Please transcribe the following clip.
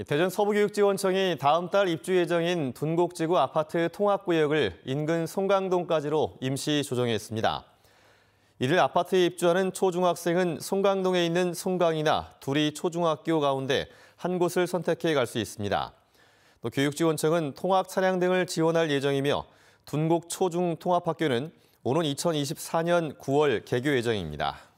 예, 대전 서부교육지원청이 다음 달 입주 예정인 둔곡지구 아파트 통합구역을 인근 송강동까지로 임시 조정했습니다. 이를 아파트에 입주하는 초중학생은 송강동에 있는 송강이나 둘이 초중학교 가운데 한 곳을 선택해 갈 수 있습니다. 또 교육지원청은 통합 차량 등을 지원할 예정이며 둔곡 초중 통합학교는 오는 2024년 9월 개교 예정입니다.